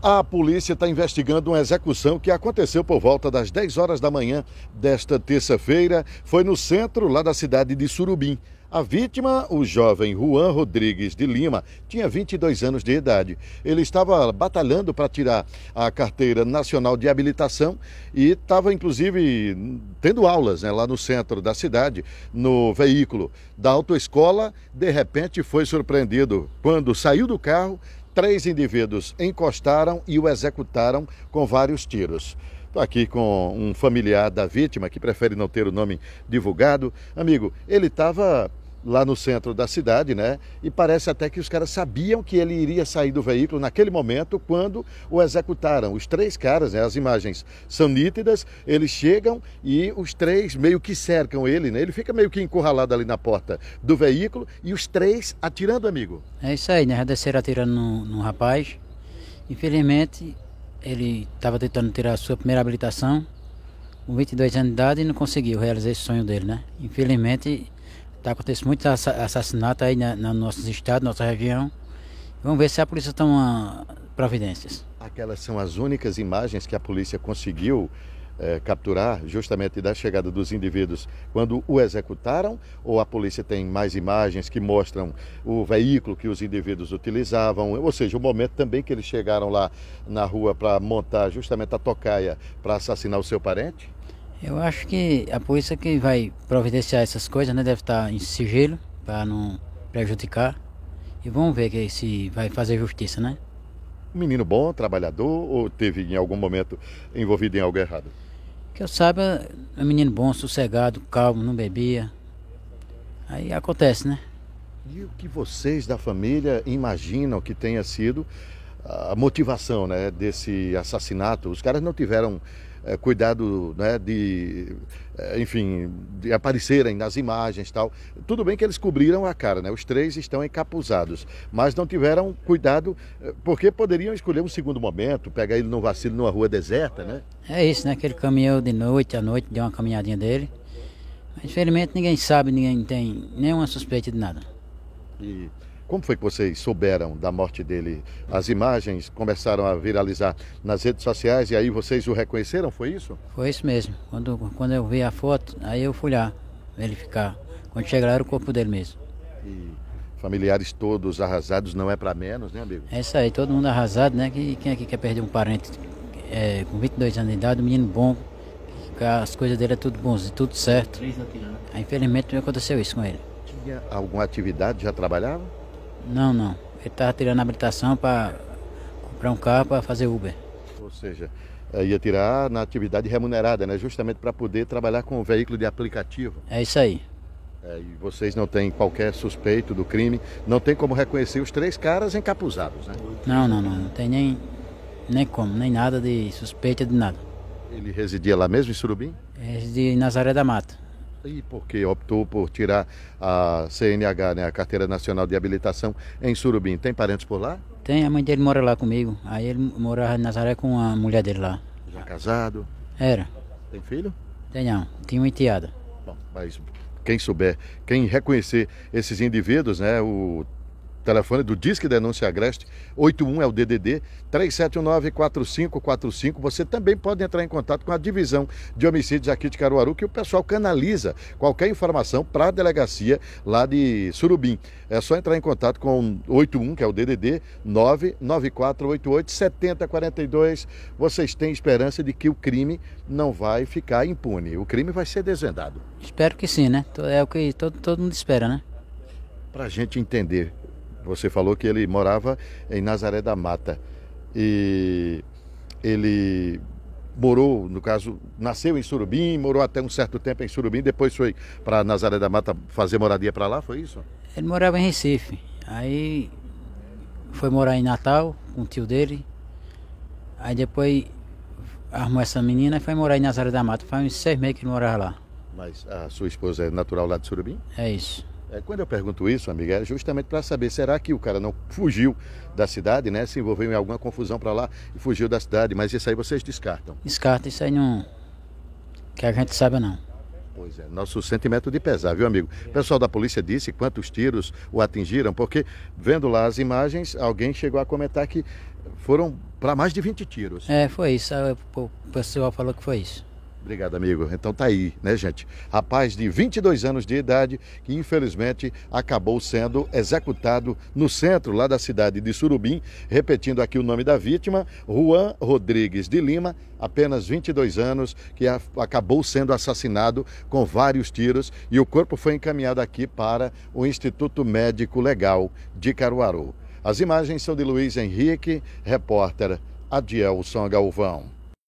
A polícia está investigando uma execução que aconteceu por volta das 10 horas da manhã desta terça-feira. Foi no centro lá da cidade de Surubim. A vítima, o jovem Juan Rodrigues de Lima, tinha 22 anos de idade. Ele estava batalhando para tirar a carteira nacional de habilitação e estava, inclusive, tendo aulas né, lá no centro da cidade, no veículo da autoescola. De repente, foi surpreendido quando saiu do carro Três indivíduos encostaram e o executaram com vários tiros. Estou aqui com um familiar da vítima que prefere não ter o nome divulgado. Amigo, ele estava lá no centro da cidade, né? E parece até que os caras sabiam que ele iria sair do veículo naquele momento quando o executaram. Os três caras, né? As imagens são nítidas, eles chegam e os três meio que cercam ele, né? Ele fica meio que encurralado ali na porta do veículo e os três atirando, amigo. É isso aí, né? Já desceram atirando no, no rapaz. Infelizmente, ele estava tentando tirar a sua primeira habilitação com 22 anos de idade e não conseguiu realizar esse sonho dele, né? Infelizmente, Tá acontecendo muito assassinato aí né, na, na, no nosso estado, nossa região. Vamos ver se a polícia toma providências. Aquelas são as únicas imagens que a polícia conseguiu é, capturar justamente da chegada dos indivíduos quando o executaram? Ou a polícia tem mais imagens que mostram o veículo que os indivíduos utilizavam? Ou seja, o momento também que eles chegaram lá na rua para montar justamente a tocaia para assassinar o seu parente? Eu acho que a polícia que vai providenciar essas coisas, né, deve estar em sigilo para não prejudicar. E vamos ver que se vai fazer justiça, né? Menino bom, trabalhador ou teve em algum momento envolvido em algo errado? Que eu saiba, é um menino bom, sossegado, calmo, não bebia. Aí acontece, né? E o que vocês da família imaginam que tenha sido a motivação né, desse assassinato? Os caras não tiveram é, cuidado né, de, é, enfim, de aparecerem nas imagens tal. Tudo bem que eles cobriram a cara, né? Os três estão encapuzados, mas não tiveram cuidado é, porque poderiam escolher um segundo momento, pegar ele num vacilo numa rua deserta, né? É isso, né? Que ele caminhou de noite à noite, deu uma caminhadinha dele. infelizmente ninguém sabe, ninguém tem nenhuma suspeita de nada. E como foi que vocês souberam da morte dele? As imagens começaram a viralizar nas redes sociais e aí vocês o reconheceram, foi isso? Foi isso mesmo. Quando, quando eu vi a foto, aí eu fui lá verificar. Quando chegaram lá era o corpo dele mesmo. E familiares todos arrasados não é para menos, né, amigo? É isso aí, todo mundo arrasado, né? Que, quem aqui é quer perder um parente é, com 22 anos de idade, um menino bom, as coisas dele é tudo e tudo certo. Né? Aí, infelizmente aconteceu isso com ele. Tinha alguma atividade, já trabalhava? Não, não. Ele estava tirando a habilitação para comprar um carro para fazer Uber. Ou seja, eh, ia tirar na atividade remunerada, né? Justamente para poder trabalhar com o veículo de aplicativo. É isso aí. É, e vocês não têm qualquer suspeito do crime, não tem como reconhecer os três caras encapuzados, né? Não, não, não, não tem nem, nem como, nem nada de suspeita de nada. Ele residia lá mesmo em Surubim? residia em Nazaré da Mata e porque optou por tirar a CNH, né, a Carteira Nacional de Habilitação, em Surubim. Tem parentes por lá? Tem, a mãe dele mora lá comigo. Aí ele morava em Nazaré com a mulher dele lá. Já casado? Era. Tem filho? Tem não, tinha uma enteada. Bom, mas quem souber, quem reconhecer esses indivíduos, né, o telefone do Disque Denúncia Agreste, 81 é o DDD, 379-4545. Você também pode entrar em contato com a divisão de homicídios aqui de Caruaru, que o pessoal canaliza qualquer informação para a delegacia lá de Surubim. É só entrar em contato com 81, que é o DDD, 99488-7042. Vocês têm esperança de que o crime não vai ficar impune. O crime vai ser desvendado. Espero que sim, né? É o que todo, todo mundo espera, né? Para a gente entender você falou que ele morava em Nazaré da Mata. E ele morou, no caso, nasceu em Surubim, morou até um certo tempo em Surubim, depois foi para Nazaré da Mata fazer moradia para lá, foi isso? Ele morava em Recife. Aí foi morar em Natal com o tio dele. Aí depois arrumou essa menina e foi morar em Nazaré da Mata. Faz uns seis meses que ele morava lá. Mas a sua esposa é natural lá de Surubim? É isso. É, quando eu pergunto isso, amiga, é justamente para saber, será que o cara não fugiu da cidade, né? Se envolveu em alguma confusão para lá e fugiu da cidade, mas isso aí vocês descartam? Descarta, isso aí não... que a gente saiba não. Pois é, nosso sentimento de pesar, viu, amigo? O pessoal da polícia disse quantos tiros o atingiram, porque vendo lá as imagens, alguém chegou a comentar que foram para mais de 20 tiros. É, foi isso. O pessoal falou que foi isso. Obrigado, amigo. Então tá aí, né, gente? Rapaz de 22 anos de idade que infelizmente acabou sendo executado no centro lá da cidade de Surubim, repetindo aqui o nome da vítima, Juan Rodrigues de Lima, apenas 22 anos, que acabou sendo assassinado com vários tiros e o corpo foi encaminhado aqui para o Instituto Médico Legal de Caruaru. As imagens são de Luiz Henrique, repórter Adielson Galvão.